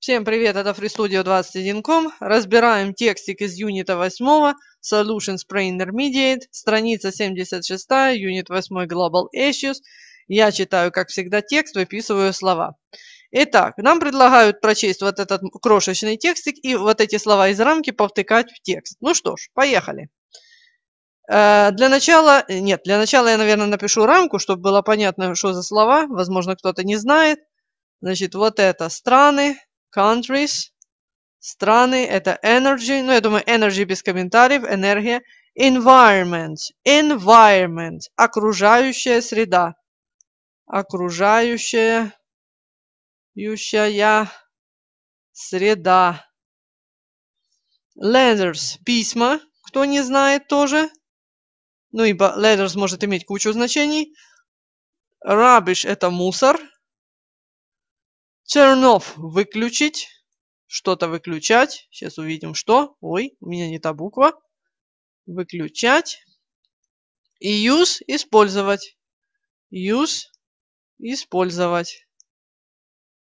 Всем привет, это FreeStudio 21.com. Разбираем текстик из юнита 8, Solution Spray Intermediate, страница 76, юнит 8 Global Issues. Я читаю, как всегда, текст, выписываю слова. Итак, нам предлагают прочесть вот этот крошечный текстик и вот эти слова из рамки повтыкать в текст. Ну что ж, поехали. Э, для начала, нет, для начала я, наверное, напишу рамку, чтобы было понятно, что за слова. Возможно, кто-то не знает. Значит, вот это страны, countries, страны, это energy, ну, я думаю, energy без комментариев, энергия, environment, environment, окружающая среда, окружающая среда, letters, письма, кто не знает тоже, ну, ибо letters может иметь кучу значений, rubbish – это мусор – Чернов выключить. Что-то выключать. Сейчас увидим, что. Ой, у меня не та буква. Выключать. И use использовать. Use использовать.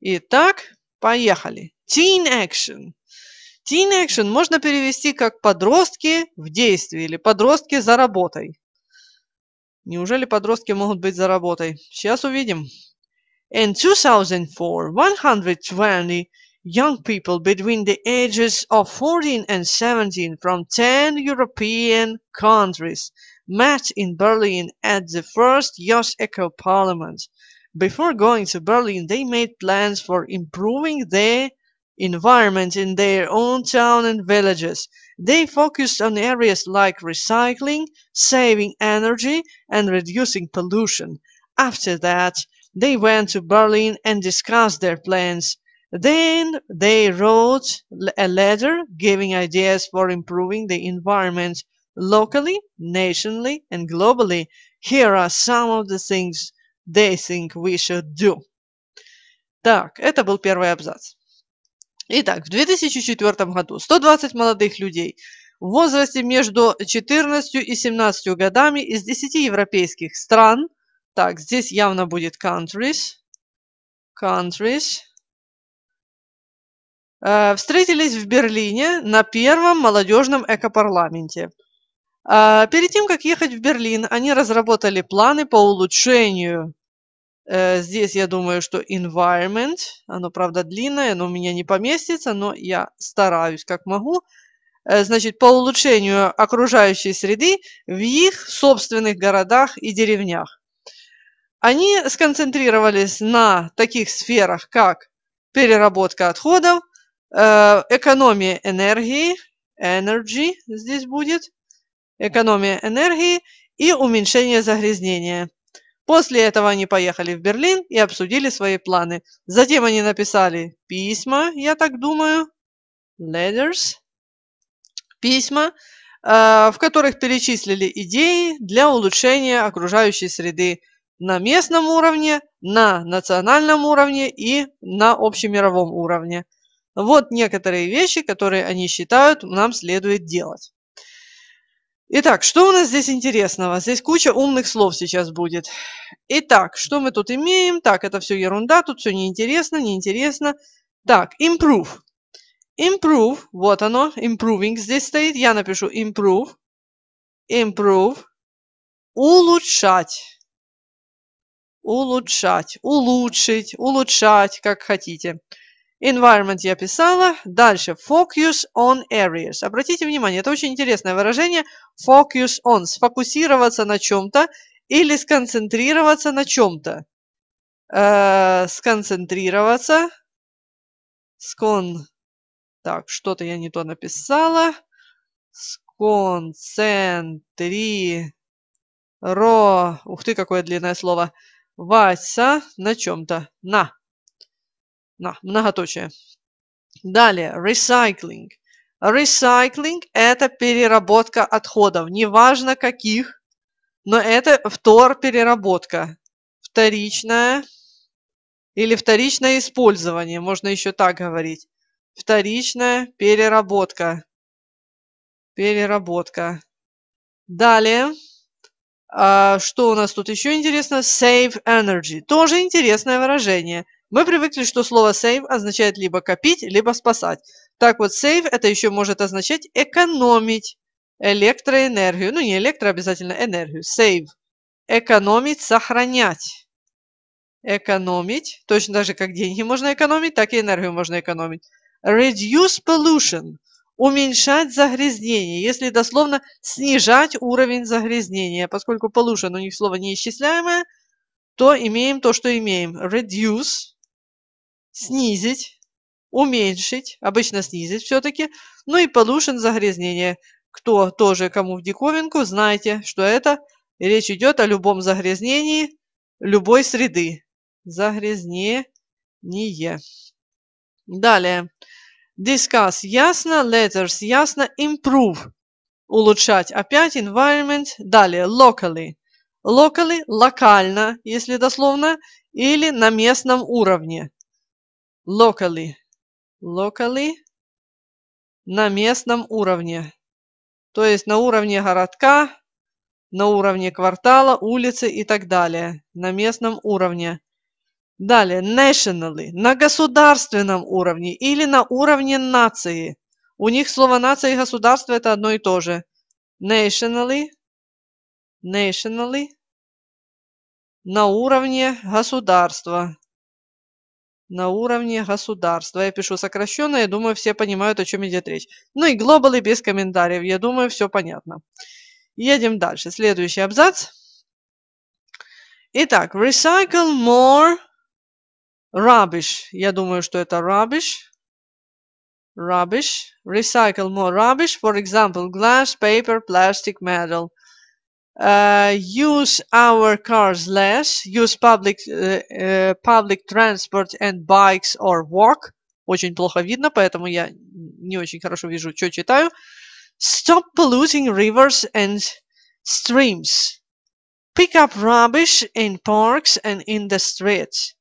Итак, поехали. Teen action. Teen action можно перевести как подростки в действии или подростки за работой. Неужели подростки могут быть за работой? Сейчас увидим. In 2004, 120 young people between the ages of 14 and 17 from 10 European countries met in Berlin at the first Jos Eco Parliament. Before going to Berlin, they made plans for improving their environment in their own town and villages. They focused on areas like recycling, saving energy, and reducing pollution. After that, they went to Berlin and discussed their plans. Then they wrote a letter giving ideas for improving the environment locally, nationally, and globally. Here are some of the things they think we should do. Так, это был первый абзац. Итак, в 2004 году 120 молодых людей в возрасте между 14 и 17 годами из 10 европейских стран – Так, здесь явно будет countries. Countries. Э, встретились в Берлине на первом молодежном экопарламенте. Э, перед тем, как ехать в Берлин, они разработали планы по улучшению. Э, здесь я думаю, что environment. Оно, правда, длинное, но у меня не поместится, но я стараюсь как могу э, значит, по улучшению окружающей среды в их собственных городах и деревнях. Они сконцентрировались на таких сферах, как переработка отходов, э, экономия энергии, energy здесь будет, экономия энергии и уменьшение загрязнения. После этого они поехали в Берлин и обсудили свои планы. Затем они написали письма, я так думаю, letters, письма, э, в которых перечислили идеи для улучшения окружающей среды, на местном уровне, на национальном уровне и на общемировом уровне. Вот некоторые вещи, которые они считают, нам следует делать. Итак, что у нас здесь интересного? Здесь куча умных слов сейчас будет. Итак, что мы тут имеем? Так, это все ерунда, тут все неинтересно, неинтересно. Так, improve. Improve, вот оно, improving здесь стоит. Я напишу improve, improve, улучшать улучшать, улучшить, улучшать, как хотите. Environment я писала. Дальше. Focus on areas. Обратите внимание, это очень интересное выражение. Focus on. Сфокусироваться на чем-то или сконцентрироваться на чем-то. Э -э, сконцентрироваться. Скон. Так, что-то я не то написала. Сконцентри. Ро. Ух ты, какое длинное слово. Вася на чем-то. На. На. Многоточие. Далее. Recycling. Recycling – это переработка отходов. Неважно каких, но это втор-переработка. Вторичная или вторичное использование, можно еще так говорить. Вторичная переработка. Переработка. Далее – а, что у нас тут еще интересно? Save energy. Тоже интересное выражение. Мы привыкли, что слово save означает либо копить, либо спасать. Так вот, save это еще может означать экономить электроэнергию. Ну, не электро, обязательно энергию. Save. Экономить, сохранять. Экономить. Точно так же, как деньги можно экономить, так и энергию можно экономить. Reduce pollution – уменьшать загрязнение, если дословно снижать уровень загрязнения. Поскольку pollution у них слово неисчисляемое, то имеем то, что имеем. Reduce, снизить, уменьшить, обычно снизить все-таки. Ну и pollution, загрязнение. Кто тоже кому в диковинку, знайте, что это речь идет о любом загрязнении любой среды. Загрязнение. Далее. Discuss – ясно. Letters – ясно. Improve – улучшать. Опять environment. Далее locally. Locally – локально, если дословно, или на местном уровне. Locally. Locally – на местном уровне. То есть на уровне городка, на уровне квартала, улицы и так далее. На местном уровне. Далее, nationally, на государственном уровне или на уровне нации. У них слово нация и государство это одно и то же. Nationally, nationally, на уровне государства. На уровне государства. Я пишу сокращенно, я думаю, все понимают, о чем идет речь. Ну и глобалы без комментариев, я думаю, все понятно. Едем дальше. Следующий абзац. Итак, recycle more Rubbish. Я думаю, что это rubbish. Rubbish. Recycle more rubbish. For example, glass, paper, plastic, metal. Uh, use our cars less. Use public, uh, uh public transport and bikes or walk. Очень плохо видно, поэтому я не очень хорошо вижу, что читаю. Stop polluting rivers and streams. Pick up rubbish in parks and in the streets.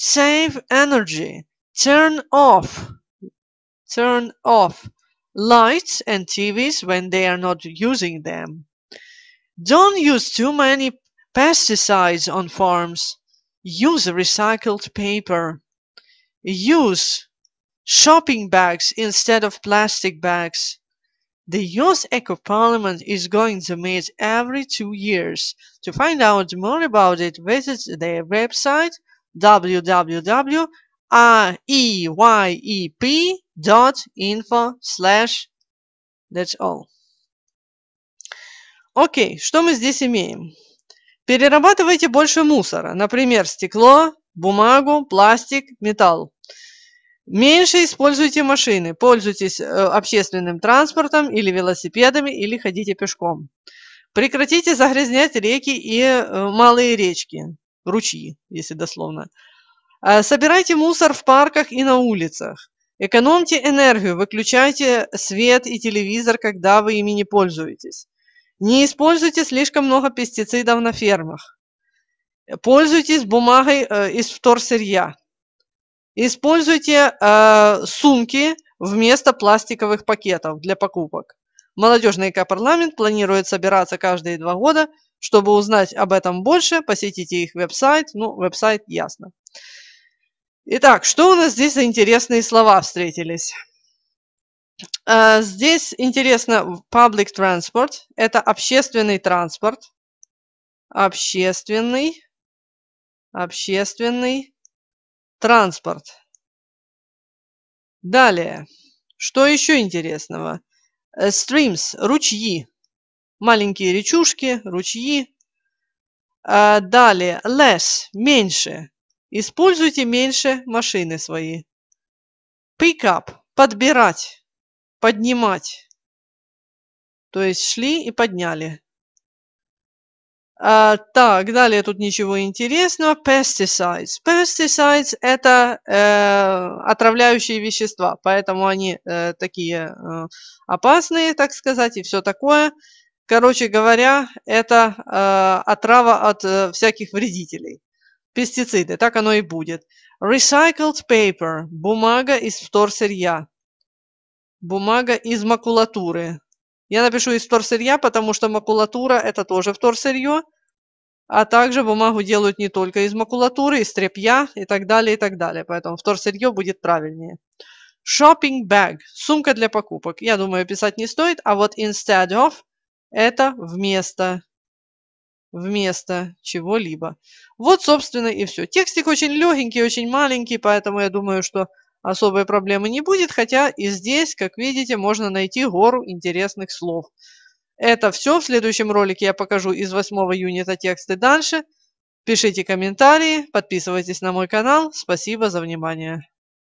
Save energy. Turn off. Turn off lights and TVs when they are not using them. Don't use too many pesticides on farms. Use recycled paper. Use shopping bags instead of plastic bags. The Youth Eco Parliament is going to meet every two years. To find out more about it, visit their website www.aeyep.info slash that's all. Окей, okay, что мы здесь имеем? Перерабатывайте больше мусора, например, стекло, бумагу, пластик, металл. Меньше используйте машины, пользуйтесь э, общественным транспортом или велосипедами, или ходите пешком. Прекратите загрязнять реки и э, малые речки ручьи, если дословно. А собирайте мусор в парках и на улицах. Экономьте энергию, выключайте свет и телевизор, когда вы ими не пользуетесь. Не используйте слишком много пестицидов на фермах. Пользуйтесь бумагой э, из вторсырья. Используйте э, сумки вместо пластиковых пакетов для покупок. Молодежный экопарламент планирует собираться каждые два года – чтобы узнать об этом больше, посетите их веб-сайт. Ну, веб-сайт ясно. Итак, что у нас здесь за интересные слова встретились? Э, здесь интересно public transport. Это общественный транспорт. Общественный. Общественный транспорт. Далее. Что еще интересного? Э, streams – ручьи маленькие речушки, ручьи. А, далее, less, меньше. Используйте меньше машины свои. Pick up, подбирать, поднимать. То есть шли и подняли. А, так, далее тут ничего интересного. Pesticides. Pesticides – это э, отравляющие вещества, поэтому они э, такие э, опасные, так сказать, и все такое – Короче говоря, это э, отрава от э, всяких вредителей. Пестициды, так оно и будет. Recycled paper – бумага из вторсырья. Бумага из макулатуры. Я напишу из вторсырья, потому что макулатура – это тоже вторсырье. А также бумагу делают не только из макулатуры, из тряпья и так далее, и так далее. Поэтому вторсырье будет правильнее. Shopping bag – сумка для покупок. Я думаю, писать не стоит. А вот instead of это вместо вместо чего-либо. Вот, собственно, и все. Текстик очень легенький, очень маленький, поэтому я думаю, что особой проблемы не будет, хотя и здесь, как видите, можно найти гору интересных слов. Это все. В следующем ролике я покажу из 8 юнита тексты дальше. Пишите комментарии, подписывайтесь на мой канал. Спасибо за внимание.